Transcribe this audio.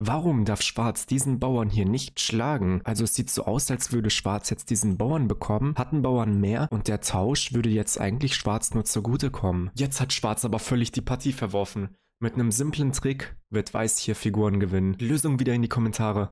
Warum darf Schwarz diesen Bauern hier nicht schlagen? Also es sieht so aus, als würde Schwarz jetzt diesen Bauern bekommen, hatten Bauern mehr und der Tausch würde jetzt eigentlich Schwarz nur zugutekommen. Jetzt hat Schwarz aber völlig die Partie verworfen. Mit einem simplen Trick wird Weiß hier Figuren gewinnen. Lösung wieder in die Kommentare.